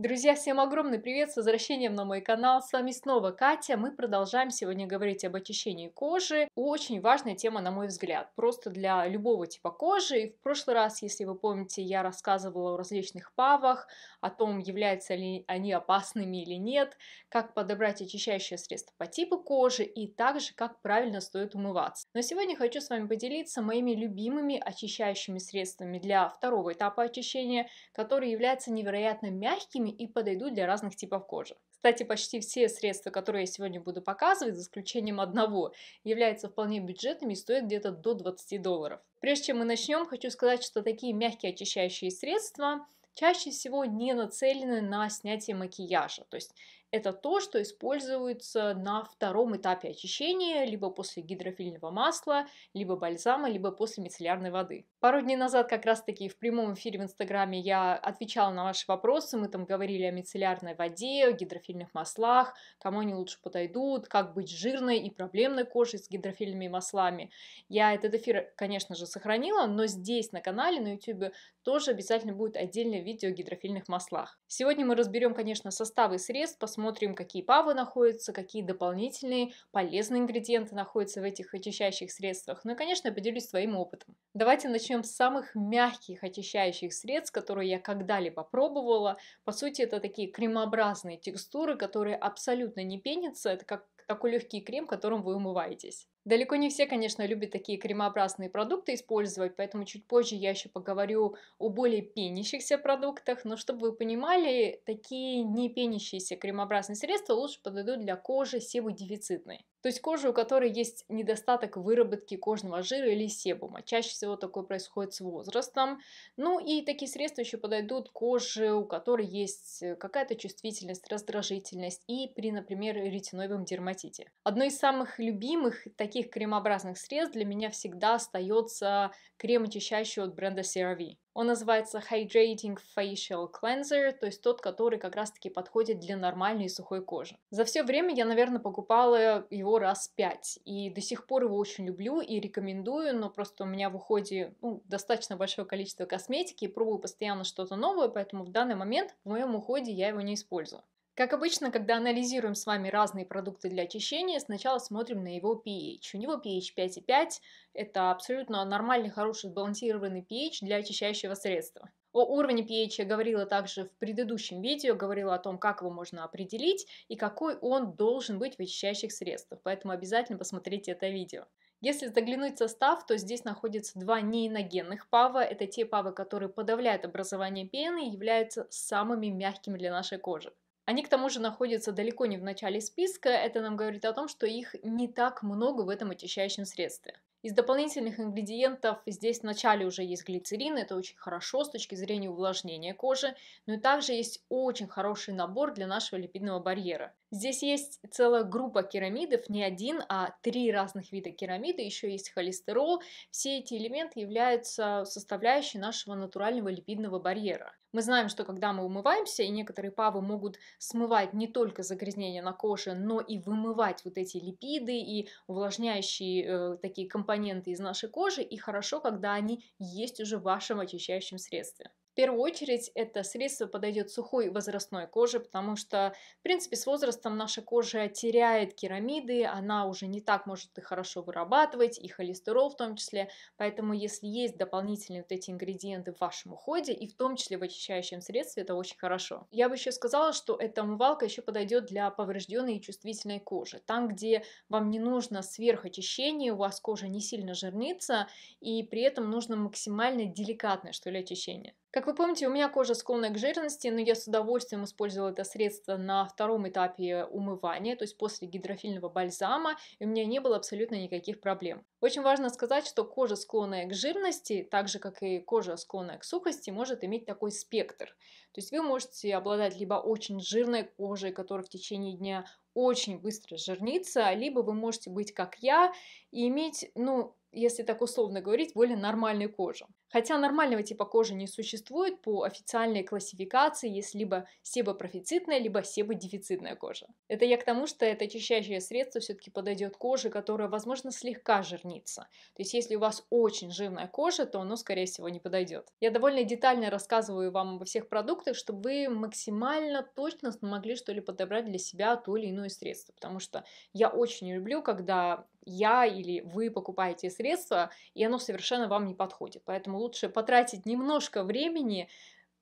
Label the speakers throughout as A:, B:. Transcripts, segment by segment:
A: Друзья, всем огромный привет! С возвращением на мой канал. С вами снова Катя. Мы продолжаем сегодня говорить об очищении кожи. Очень важная тема, на мой взгляд, просто для любого типа кожи. И в прошлый раз, если вы помните, я рассказывала о различных павах, о том, являются ли они опасными или нет, как подобрать очищающее средство по типу кожи и также, как правильно стоит умываться. Но сегодня хочу с вами поделиться моими любимыми очищающими средствами для второго этапа очищения, которые являются невероятно мягкими форме и подойдут для разных типов кожи. Кстати, почти все средства, которые я сегодня буду показывать, за исключением одного, являются вполне бюджетными и стоят где-то до 20 долларов. Прежде чем мы начнем, хочу сказать, что такие мягкие очищающие средства чаще всего не нацелены на снятие макияжа. То есть это то, что используется на втором этапе очищения, либо после гидрофильного масла, либо бальзама, либо после мицеллярной воды. Пару дней назад как раз-таки в прямом эфире в Инстаграме я отвечала на ваши вопросы, мы там говорили о мицеллярной воде, о гидрофильных маслах, кому они лучше подойдут, как быть жирной и проблемной кожей с гидрофильными маслами. Я этот эфир, конечно же, сохранила, но здесь на канале на YouTube тоже обязательно будет отдельное видео о гидрофильных маслах. Сегодня мы разберем, конечно, составы средств, посмотрим, смотрим, какие павы находятся, какие дополнительные полезные ингредиенты находятся в этих очищающих средствах. Ну и, конечно, я поделюсь своим опытом. Давайте начнем с самых мягких очищающих средств, которые я когда-либо пробовала. По сути, это такие кремообразные текстуры, которые абсолютно не пенятся. Это как такой легкий крем, которым вы умываетесь. Далеко не все, конечно, любят такие кремообразные продукты использовать, поэтому чуть позже я еще поговорю о более пенящихся продуктах. Но чтобы вы понимали, такие не пенящиеся кремообразные средства лучше подойдут для кожи дефицитной. То есть кожа, у которой есть недостаток выработки кожного жира или себума. Чаще всего такое происходит с возрастом. Ну и такие средства еще подойдут коже, у которой есть э, какая-то чувствительность, раздражительность и при, например, ретиноевом дерматите. Одно из самых любимых таких кремообразных средств для меня всегда остается крем очищающий от бренда CeraVe. Он называется Hydrating Facial Cleanser, то есть тот, который как раз-таки подходит для нормальной и сухой кожи. За все время я, наверное, покупала его раз пять, и до сих пор его очень люблю и рекомендую, но просто у меня в уходе ну, достаточно большое количество косметики, и пробую постоянно что-то новое, поэтому в данный момент в моем уходе я его не использую. Как обычно, когда анализируем с вами разные продукты для очищения, сначала смотрим на его pH. У него pH 5,5, это абсолютно нормальный, хороший, сбалансированный pH для очищающего средства. О уровне pH я говорила также в предыдущем видео, говорила о том, как его можно определить и какой он должен быть в очищающих средствах, поэтому обязательно посмотрите это видео. Если заглянуть в состав, то здесь находятся два неиногенных пава. Это те павы, которые подавляют образование пены и являются самыми мягкими для нашей кожи. Они к тому же находятся далеко не в начале списка, это нам говорит о том, что их не так много в этом очищающем средстве. Из дополнительных ингредиентов здесь вначале уже есть глицерин, это очень хорошо с точки зрения увлажнения кожи, но и также есть очень хороший набор для нашего липидного барьера. Здесь есть целая группа керамидов, не один, а три разных вида керамиды, еще есть холестерол. Все эти элементы являются составляющей нашего натурального липидного барьера. Мы знаем, что когда мы умываемся, и некоторые павы могут смывать не только загрязнения на коже, но и вымывать вот эти липиды и увлажняющие э, такие компоненты, компоненты из нашей кожи, и хорошо, когда они есть уже в вашем очищающем средстве первую очередь это средство подойдет сухой возрастной коже, потому что, в принципе, с возрастом наша кожа теряет керамиды, она уже не так может и хорошо вырабатывать, и холестерол в том числе. Поэтому, если есть дополнительные вот эти ингредиенты в вашем уходе, и в том числе в очищающем средстве, это очень хорошо. Я бы еще сказала, что эта умывалка еще подойдет для поврежденной и чувствительной кожи. Там, где вам не нужно сверхочищение, у вас кожа не сильно жирнится, и при этом нужно максимально деликатное, что ли, очищение. Как вы помните, у меня кожа склонная к жирности, но я с удовольствием использовала это средство на втором этапе умывания, то есть после гидрофильного бальзама, и у меня не было абсолютно никаких проблем. Очень важно сказать, что кожа, склонная к жирности, так же как и кожа, склонная к сухости, может иметь такой спектр. То есть вы можете обладать либо очень жирной кожей, которая в течение дня очень быстро жирнится, либо вы можете быть как я и иметь, ну, если так условно говорить, более нормальную кожу. Хотя нормального типа кожи не существует по официальной классификации, есть либо себопрофицитная, либо себодефицитная кожа. Это я к тому, что это очищающее средство все-таки подойдет коже, которая, возможно, слегка жирнится. То есть, если у вас очень жирная кожа, то оно, скорее всего, не подойдет. Я довольно детально рассказываю вам обо всех продуктах, чтобы вы максимально точно смогли что ли подобрать для себя то или иное средство. Потому что я очень не люблю, когда я или вы покупаете средство, и оно совершенно вам не подходит. Поэтому лучше потратить немножко времени,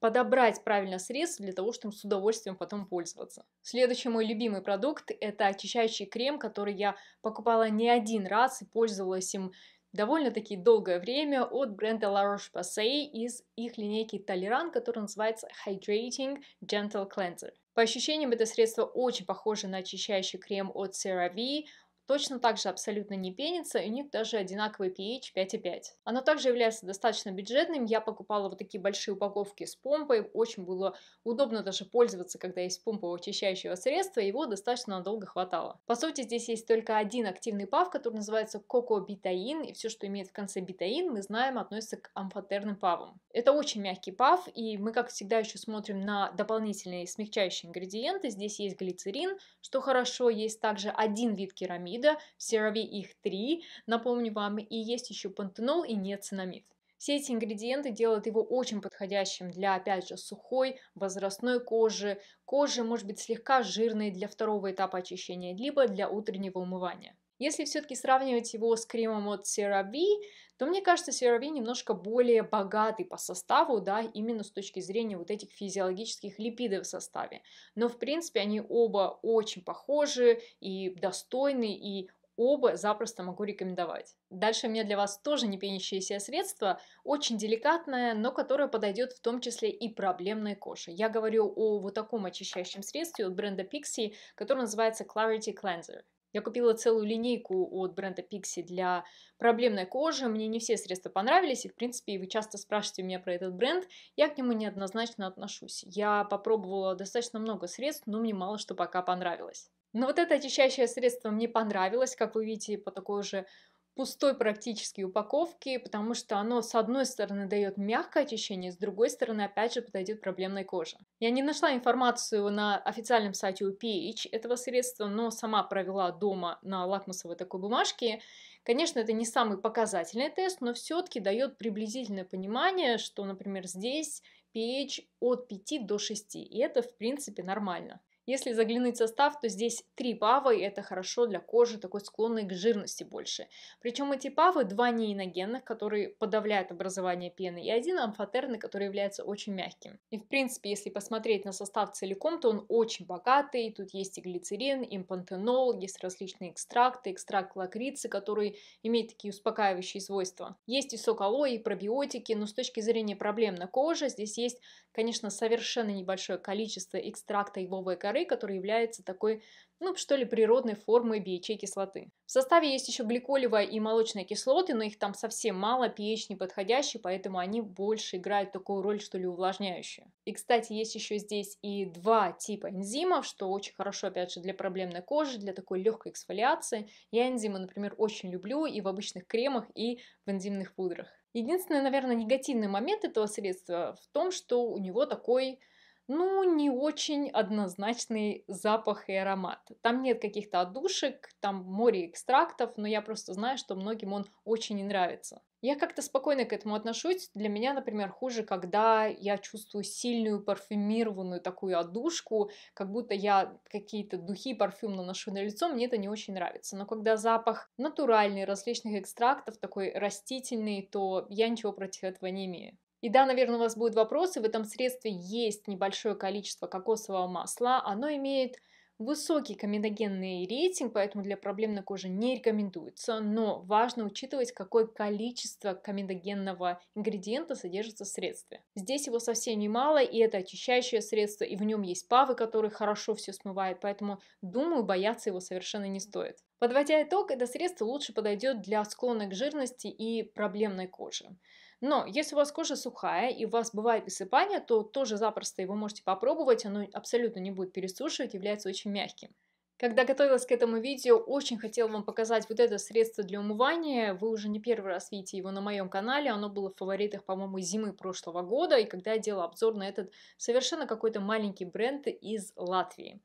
A: подобрать правильно средств для того, чтобы с удовольствием потом пользоваться. Следующий мой любимый продукт – это очищающий крем, который я покупала не один раз и пользовалась им довольно-таки долгое время от бренда La Roche-Posay из их линейки Толеран, который называется Hydrating Gentle Cleanser. По ощущениям, это средство очень похоже на очищающий крем от CeraVe, точно так же абсолютно не пенится, и у них даже одинаковый pH 5,5. Оно также является достаточно бюджетным, я покупала вот такие большие упаковки с помпой, очень было удобно даже пользоваться, когда есть помпа очищающего средства, его достаточно надолго хватало. По сути, здесь есть только один активный пав, который называется кокобитаин, и все, что имеет в конце битаин, мы знаем, относится к амфотерным павам. Это очень мягкий пав, и мы, как всегда, еще смотрим на дополнительные смягчающие ингредиенты. Здесь есть глицерин, что хорошо, есть также один вид керамида, цианамида, в серове их три, напомню вам, и есть еще пантенол и неоцинамид. Все эти ингредиенты делают его очень подходящим для, опять же, сухой, возрастной кожи, кожи, может быть, слегка жирной для второго этапа очищения, либо для утреннего умывания. Если все-таки сравнивать его с кремом от CeraVe, то мне кажется, CeraVe немножко более богатый по составу, да, именно с точки зрения вот этих физиологических липидов в составе. Но, в принципе, они оба очень похожи и достойны, и оба запросто могу рекомендовать. Дальше у меня для вас тоже не пенящееся средство, очень деликатное, но которое подойдет в том числе и проблемной коже. Я говорю о вот таком очищающем средстве от бренда Pixie, которое называется Clarity Cleanser. Я купила целую линейку от бренда Pixi для проблемной кожи. Мне не все средства понравились, и, в принципе, вы часто спрашиваете меня про этот бренд. Я к нему неоднозначно отношусь. Я попробовала достаточно много средств, но мне мало что пока понравилось. Но вот это очищающее средство мне понравилось, как вы видите, по такой же пустой практически упаковки, потому что оно, с одной стороны, дает мягкое очищение, с другой стороны, опять же, подойдет проблемной коже. Я не нашла информацию на официальном сайте pH этого средства, но сама провела дома на лакмусовой такой бумажке. Конечно, это не самый показательный тест, но все-таки дает приблизительное понимание, что, например, здесь pH от 5 до 6, и это, в принципе, нормально. Если заглянуть в состав, то здесь три павы, и это хорошо для кожи, такой склонной к жирности больше. Причем эти павы два неиногенных, которые подавляют образование пены, и один амфотерный, который является очень мягким. И в принципе, если посмотреть на состав целиком, то он очень богатый. Тут есть и глицерин, и пантенол, есть различные экстракты, экстракт лакрицы, который имеет такие успокаивающие свойства. Есть и сок алоэ, и пробиотики, но с точки зрения проблем на коже здесь есть, конечно, совершенно небольшое количество экстракта ивовой коры, коры, которая является такой, ну что ли, природной формой BHA-кислоты. В составе есть еще гликолевая и молочная кислоты, но их там совсем мало, pH подходящий, поэтому они больше играют такую роль, что ли, увлажняющую. И, кстати, есть еще здесь и два типа энзимов, что очень хорошо, опять же, для проблемной кожи, для такой легкой эксфолиации. Я энзимы, например, очень люблю и в обычных кремах, и в энзимных пудрах. Единственный, наверное, негативный момент этого средства в том, что у него такой ну, не очень однозначный запах и аромат. Там нет каких-то отдушек, там море экстрактов, но я просто знаю, что многим он очень не нравится. Я как-то спокойно к этому отношусь. Для меня, например, хуже, когда я чувствую сильную парфюмированную такую одушку, как будто я какие-то духи, парфюм наношу на лицо, мне это не очень нравится. Но когда запах натуральный, различных экстрактов, такой растительный, то я ничего против этого не имею. И да, наверное, у вас будут вопросы. В этом средстве есть небольшое количество кокосового масла. Оно имеет высокий каминогенный рейтинг, поэтому для проблемной кожи не рекомендуется, но важно учитывать, какое количество каминогенного ингредиента содержится в средстве. Здесь его совсем немало, и это очищающее средство, и в нем есть павы, которые хорошо все смывают, поэтому, думаю, бояться его совершенно не стоит. Подводя итог, это средство лучше подойдет для склонных к жирности и проблемной кожи. Но если у вас кожа сухая и у вас бывает высыпание, то тоже запросто его можете попробовать, оно абсолютно не будет пересушивать, является очень мягким. Когда готовилась к этому видео, очень хотела вам показать вот это средство для умывания. Вы уже не первый раз видите его на моем канале. Оно было в фаворитах, по-моему, зимы прошлого года. И когда я делала обзор на этот совершенно какой-то маленький бренд из Латвии.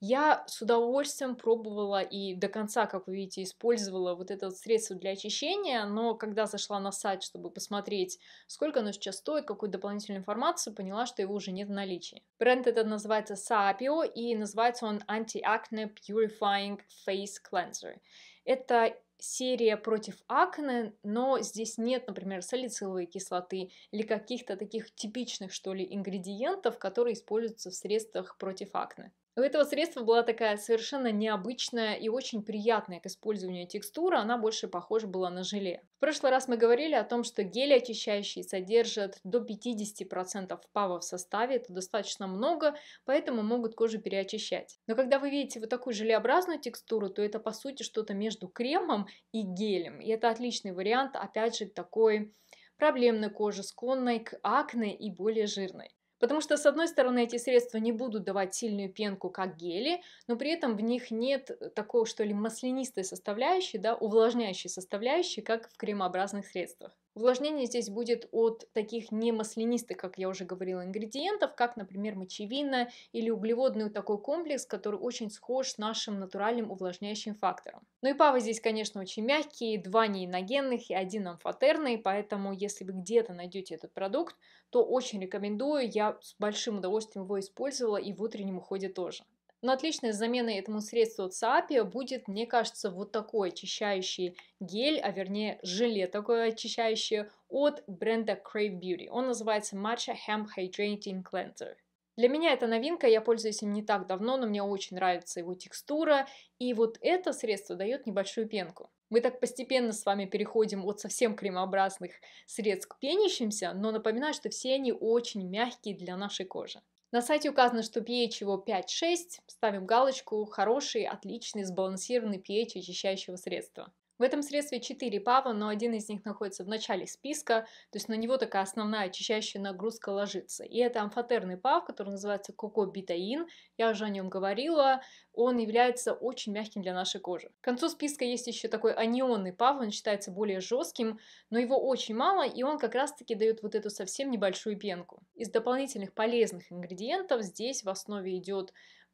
A: Я с удовольствием пробовала и до конца, как вы видите, использовала вот это вот средство для очищения, но когда зашла на сайт, чтобы посмотреть, сколько оно сейчас стоит, какую дополнительную информацию, поняла, что его уже нет в наличии. Бренд этот называется Sapio и называется он Anti-Acne Purifying Face Cleanser. Это серия против акне, но здесь нет, например, салициловой кислоты или каких-то таких типичных, что ли, ингредиентов, которые используются в средствах против акне. У этого средства была такая совершенно необычная и очень приятная к использованию текстура, она больше похожа была на желе. В прошлый раз мы говорили о том, что гели очищающие содержат до 50% пава в составе, это достаточно много, поэтому могут кожу переочищать. Но когда вы видите вот такую желеобразную текстуру, то это по сути что-то между кремом и гелем. И это отличный вариант, опять же, такой проблемной кожи, склонной к акне и более жирной. Потому что, с одной стороны, эти средства не будут давать сильную пенку, как гели, но при этом в них нет э, такого, что ли, маслянистой составляющей, да, увлажняющей составляющей, как в кремообразных средствах. Увлажнение здесь будет от таких не маслянистых, как я уже говорила, ингредиентов, как, например, мочевина или углеводный такой комплекс, который очень схож с нашим натуральным увлажняющим фактором. Ну и павы здесь, конечно, очень мягкие, два неиногенных и один амфотерный, поэтому если вы где-то найдете этот продукт, то очень рекомендую, я с большим удовольствием его использовала и в утреннем уходе тоже. Но ну, отличной заменой этому средству ЦАПИ будет, мне кажется, вот такой очищающий гель, а вернее желе такое очищающее от бренда Crave Beauty. Он называется Matcha Hemp Hydrating Cleanser. Для меня это новинка, я пользуюсь им не так давно, но мне очень нравится его текстура, и вот это средство дает небольшую пенку. Мы так постепенно с вами переходим от совсем кремообразных средств к пенящимся, но напоминаю, что все они очень мягкие для нашей кожи. На сайте указано, что pH его 5-6. Ставим галочку «Хороший, отличный, сбалансированный pH очищающего средства». В этом средстве 4 пава, но один из них находится в начале списка, то есть на него такая основная очищающая нагрузка ложится. И это амфотерный пав, который называется кокобитаин, я уже о нем говорила, он является очень мягким для нашей кожи. К концу списка есть еще такой анионный пав, он считается более жестким, но его очень мало, и он как раз-таки дает вот эту совсем небольшую пенку. Из дополнительных полезных ингредиентов здесь в основе идет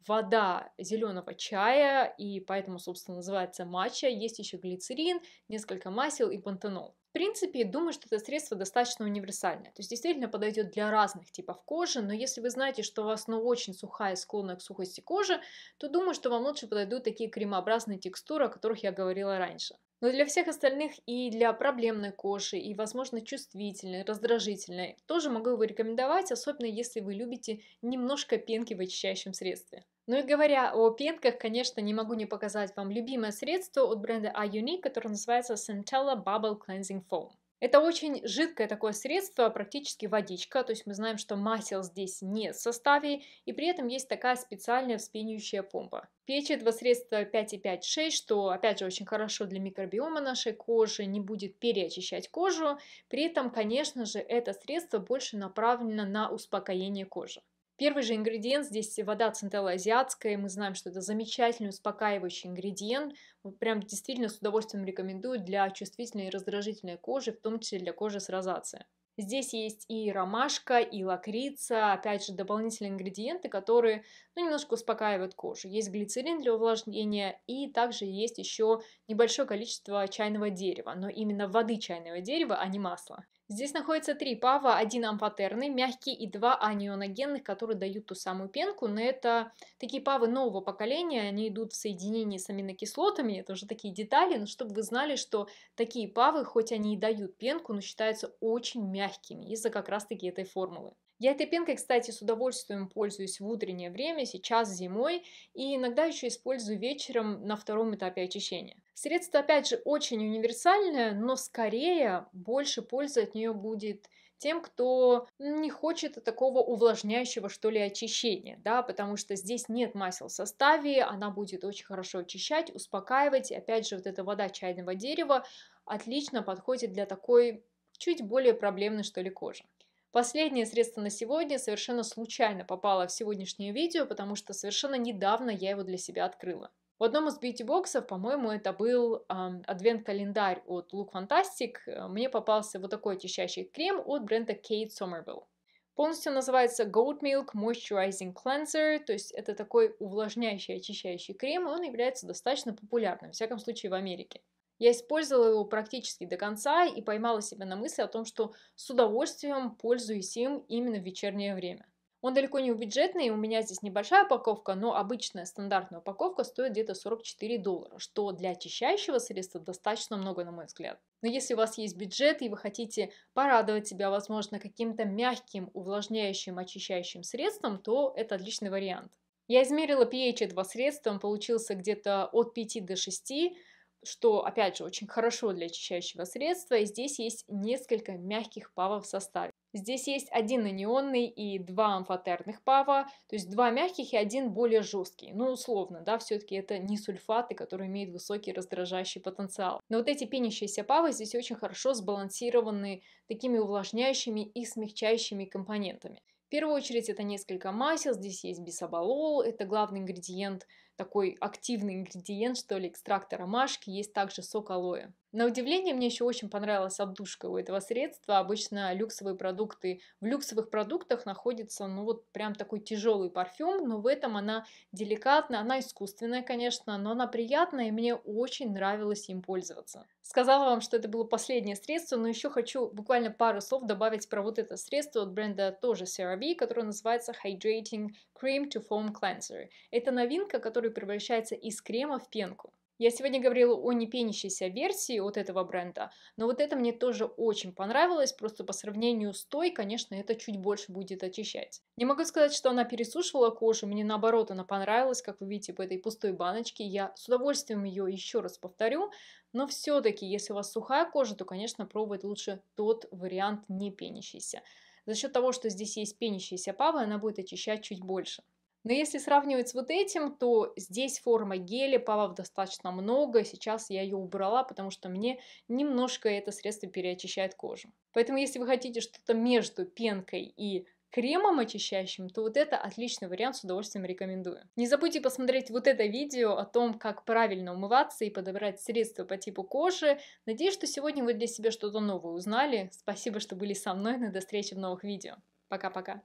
A: вода зеленого чая, и поэтому, собственно, называется матча. Есть еще глицерин, несколько масел и пантенол. В принципе, думаю, что это средство достаточно универсальное. То есть действительно подойдет для разных типов кожи, но если вы знаете, что у вас ну, очень сухая, склонная к сухости кожи, то думаю, что вам лучше подойдут такие кремообразные текстуры, о которых я говорила раньше. Но для всех остальных и для проблемной кожи, и, возможно, чувствительной, раздражительной, тоже могу его рекомендовать, особенно если вы любите немножко пенки в очищающем средстве. Ну и говоря о пенках, конечно, не могу не показать вам любимое средство от бренда iUnique, которое называется Centella Bubble Cleansing Foam. Это очень жидкое такое средство, практически водичка, то есть мы знаем, что масел здесь нет в составе, и при этом есть такая специальная вспенивающая помпа. Печь этого средства 5.5.6, что опять же очень хорошо для микробиома нашей кожи, не будет переочищать кожу, при этом, конечно же, это средство больше направлено на успокоение кожи. Первый же ингредиент здесь вода централоазиатская. Мы знаем, что это замечательный успокаивающий ингредиент. Прям действительно с удовольствием рекомендую для чувствительной и раздражительной кожи, в том числе для кожи с розацией. Здесь есть и ромашка, и лакрица, опять же, дополнительные ингредиенты, которые ну, немножко успокаивают кожу. Есть глицерин для увлажнения, и также есть еще небольшое количество чайного дерева, но именно воды чайного дерева, а не масла. Здесь находится три пава, один амфотерный, мягкий и два анионогенных, которые дают ту самую пенку, но это такие павы нового поколения, они идут в соединении с аминокислотами, это уже такие детали, но чтобы вы знали, что такие павы, хоть они и дают пенку, но считаются очень мягкими из-за как раз-таки этой формулы. Я этой пенкой, кстати, с удовольствием пользуюсь в утреннее время, сейчас зимой, и иногда еще использую вечером на втором этапе очищения. Средство, опять же, очень универсальное, но скорее больше пользы от нее будет тем, кто не хочет такого увлажняющего, что ли, очищения, да, потому что здесь нет масел в составе, она будет очень хорошо очищать, успокаивать, и опять же, вот эта вода чайного дерева отлично подходит для такой чуть более проблемной, что ли, кожи. Последнее средство на сегодня совершенно случайно попало в сегодняшнее видео, потому что совершенно недавно я его для себя открыла. В одном из бьюти-боксов, по-моему, это был э, адвент-календарь от Look Fantastic, э, мне попался вот такой очищающий крем от бренда Kate Somerville. Полностью называется Goat Milk Moisturizing Cleanser, то есть это такой увлажняющий, очищающий крем, и он является достаточно популярным, в всяком случае в Америке. Я использовала его практически до конца и поймала себя на мысли о том, что с удовольствием пользуюсь им именно в вечернее время. Он далеко не бюджетный, у меня здесь небольшая упаковка, но обычная стандартная упаковка стоит где-то 44 доллара, что для очищающего средства достаточно много, на мой взгляд. Но если у вас есть бюджет и вы хотите порадовать себя, возможно, каким-то мягким, увлажняющим, очищающим средством, то это отличный вариант. Я измерила pH этого средства, он получился где-то от 5 до 6, что, опять же, очень хорошо для очищающего средства. здесь есть несколько мягких павов в составе. Здесь есть один анионный и два амфотерных пава, то есть два мягких и один более жесткий. Ну, условно, да, все-таки это не сульфаты, которые имеют высокий раздражающий потенциал. Но вот эти пенящиеся павы здесь очень хорошо сбалансированы такими увлажняющими и смягчающими компонентами. В первую очередь это несколько масел, здесь есть бисабалол, это главный ингредиент такой активный ингредиент, что ли, экстракт ромашки, есть также сок алоэ. На удивление, мне еще очень понравилась отдушка у этого средства. Обычно люксовые продукты, в люксовых продуктах находится, ну вот прям такой тяжелый парфюм, но в этом она деликатная, она искусственная, конечно, но она приятная, и мне очень нравилось им пользоваться. Сказала вам, что это было последнее средство, но еще хочу буквально пару слов добавить про вот это средство от бренда тоже CeraVe, которое называется Hydrating Cream to Foam Cleanser. Это новинка, которая превращается из крема в пенку. Я сегодня говорила о не пенящейся версии вот этого бренда, но вот это мне тоже очень понравилось, просто по сравнению с той, конечно, это чуть больше будет очищать. Не могу сказать, что она пересушивала кожу, мне наоборот она понравилась, как вы видите в этой пустой баночке, я с удовольствием ее еще раз повторю, но все-таки, если у вас сухая кожа, то, конечно, пробовать лучше тот вариант не пенящийся. За счет того, что здесь есть пенящаяся пава, она будет очищать чуть больше. Но если сравнивать с вот этим, то здесь форма геля, палов достаточно много. Сейчас я ее убрала, потому что мне немножко это средство переочищает кожу. Поэтому если вы хотите что-то между пенкой и кремом очищающим, то вот это отличный вариант, с удовольствием рекомендую. Не забудьте посмотреть вот это видео о том, как правильно умываться и подобрать средства по типу кожи. Надеюсь, что сегодня вы для себя что-то новое узнали. Спасибо, что были со мной, ну до встречи в новых видео. Пока-пока.